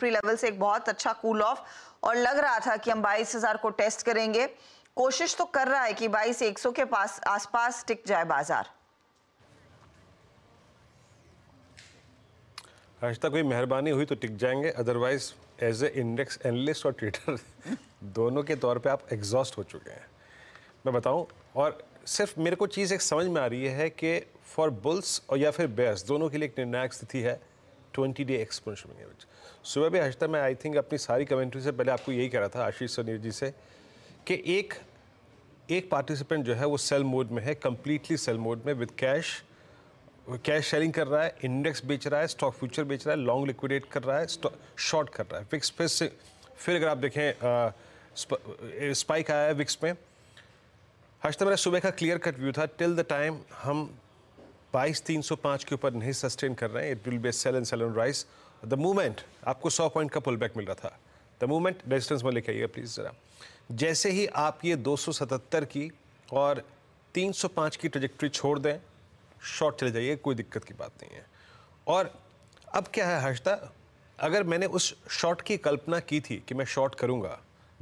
ऊपरी लेवल से एक बहुत अच्छा कूल ऑफ और लग रहा था कि हम बाईस हजार को टेस्ट करेंगे कोशिश तो कर रहा है कि बाईस एक सौ के पास आसपास टिक जाए बाजार रिश्ता कोई मेहरबानी हुई तो टिक जाएंगे otherwise as a index analyst और ट्रेडर दोनों के तौर पे आप एग्जॉस्ट हो चुके हैं मैं बताऊं और सिर्फ मेरे को चीज़ एक समझ में आ रही है कि फॉर बुल्स और या फिर बेयर्स दोनों के लिए एक निर्णायक स्थिति है ट्वेंटी डे एक्सपोनेंशियल मीनिंग सुबह भी हजता मैं आई थिंक अपनी सारी कमेंट्री से पहले आपको यही कह रहा था आशीष सोनीर जी से कि एक एक पार्टिसिपेंट जो है वो सेल मोड में है कम्प्लीटली सेल मोड में विद कैश कैश सेलिंग कर रहा है इंडेक्स बेच रहा है स्टॉक फ्यूचर बेच रहा है लॉन्ग लिक्विडेट कर रहा है शॉर्ट कर रहा है विक्स फिर से फिर अगर आप देखें स्पाइक आया है विक्स में हर्ष मेरा सुबह का क्लियर कट व्यू था टिल द टाइम हम बाईस तीन सौ पाँच के ऊपर नहीं सस्टेन कर रहे हैं it will be sell and sell and rise the movement आपको सौ पॉइंट का पुल बैक मिल रहा था द मूवमेंट डिस्टेंस में आइए प्लीज़ ज़रा जैसे ही आप ये दो सौ सतहत्तर की और तीन सौ पाँच की ट्रजेक्ट्री छोड़ दें शॉर्ट चले जाइए कोई दिक्कत की बात नहीं है और अब क्या है हर्षता अगर मैंने उस शॉट की कल्पना की थी कि मैं शॉर्ट करूँगा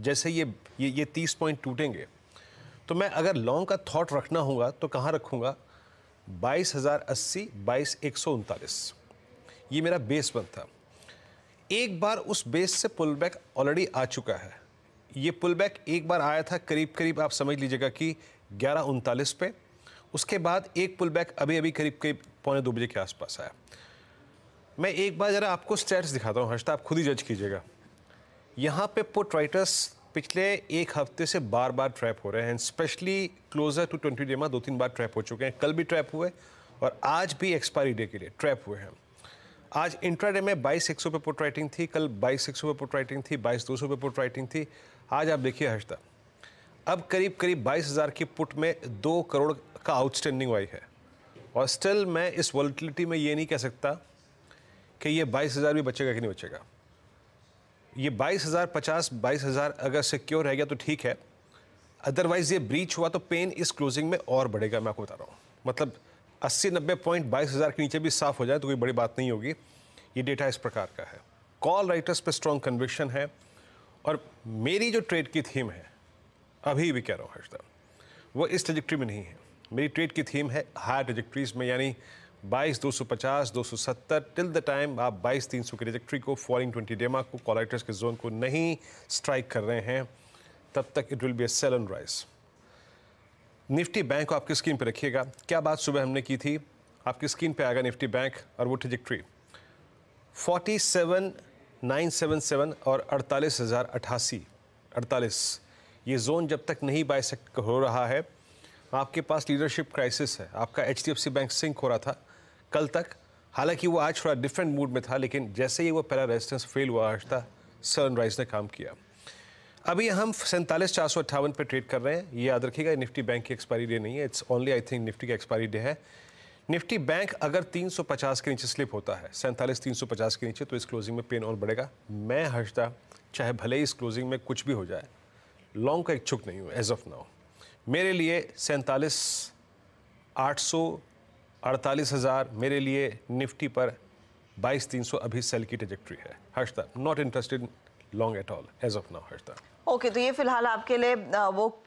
जैसे ये ये ये तीस पॉइंट टूटेंगे तो मैं अगर लॉन्ग का थॉट रखना होगा तो कहाँ रखूँगा बाईस हज़ार अस्सी बाईस एक सौ उनतालीस ये मेरा बेस बंद था एक बार उस बेस से पुल बैक ऑलरेडी आ चुका है ये पुल बैक एक बार आया था करीब करीब आप समझ लीजिएगा कि ग्यारह उनतालीस पे उसके बाद एक पुल बैक अभी अभी करीब करीब पौने दो बजे के आसपास आया मैं एक बार ज़रा आपको स्टैट्स दिखाता हूँ हर्षता आप खुद ही जज कीजिएगा यहाँ पे पुट राइटर्स पिछले एक हफ्ते से बार बार ट्रैप हो रहे हैं specially closer to twenty day में दो तीन बार ट्रैप हो चुके हैं कल भी ट्रैप हुए और आज भी एक्सपायरी डे के लिए ट्रैप हुए हैं आज डे में बाईस एक सौ पे पुट राइटिंग थी कल बाईस एक सौ पे पुट राइटिंग थी बाईस दो सौ पे पुट राइटिंग थी आज आप देखिए हर्षदा अब करीब करीब बाईस हज़ार की पुट में दो करोड़ का आउटस्टैंडिंग वाई है और स्टिल मैं इस वॉलिटिलिटी में ये नहीं कह सकता कि ये बाईस हज़ार भी बचेगा कि नहीं बचेगा ये बाईस हज़ार पचास बाईस हज़ार अगर सिक्योर रह गया तो ठीक है अदरवाइज़ ये ब्रीच हुआ तो पेन इस क्लोजिंग में और बढ़ेगा मैं आपको बता रहा हूँ मतलब अस्सी नब्बे पॉइंट बाईस हज़ार के नीचे भी साफ़ हो जाए तो कोई बड़ी बात नहीं होगी ये डेटा इस प्रकार का है कॉल राइटर्स पे स्ट्रॉन्ग कन्विक्शन है और मेरी जो ट्रेड की थीम है अभी भी कह रहा हूँ हर्षदा वो इस ट्रेजिक्ट्री में नहीं है मेरी ट्रेड की थीम है हायर ट्रेजिक्ट्रीज में यानी बाईस दो सौ पचास दो सौ सत्तर टिल द टाइम आप बाईस तीन सौ की रिजेक्ट्री को फॉरिंग ट्वेंटी डेमा को कॉलेक्टर्स के जोन को नहीं स्ट्राइक कर रहे हैं तब तक it will be a sell and rise Nifty bank को आपकी स्क्रीन पर रखिएगा क्या बात सुबह हमने की थी आपकी स्क्रीन पर आएगा निफ्टी बैंक और वो trajectory forty seven nine seven seven और अड़तालीस हज़ार अट्ठासी अड़तालीस ये जोन जब तक नहीं बाइसेक्ट हो रहा है आपके पास लीडरशिप क्राइसिस है आपका एच बैंक सिंक हो रहा था कल तक हालांकि वो आज थोड़ा डिफरेंट मूड में था लेकिन जैसे ही वो पहला रेजिस्टेंस फेल हुआ आज था सनराइज ने काम किया अभी हम सैंतालीस चार सौ अट्ठावन पर ट्रेड कर रहे हैं ये याद रखिएगा निफ्टी बैंक की एक्सपायरी डे नहीं है it's only I think Nifty का एक्सपायरी डे है निफ्टी बैंक अगर 350 के नीचे स्लिप होता है सैंतालीस तीन के नीचे तो इस क्लोजिंग में पेन और बढ़ेगा मैं हर्षदा चाहे भले ही इस क्लोजिंग में कुछ भी हो जाए लॉन्ग का इच्छुक नहीं हूँ एज ऑफ नाउ मेरे लिए सैंतालीस आठ सौ अड़तालीस हज़ार मेरे लिए निफ्टी पर बाईस तीन सौ अभी सेल की ट्रेजेक्ट्री है हर्षता not interested long at all as of now हर्षता ओके तो ये फिलहाल आपके लिए वो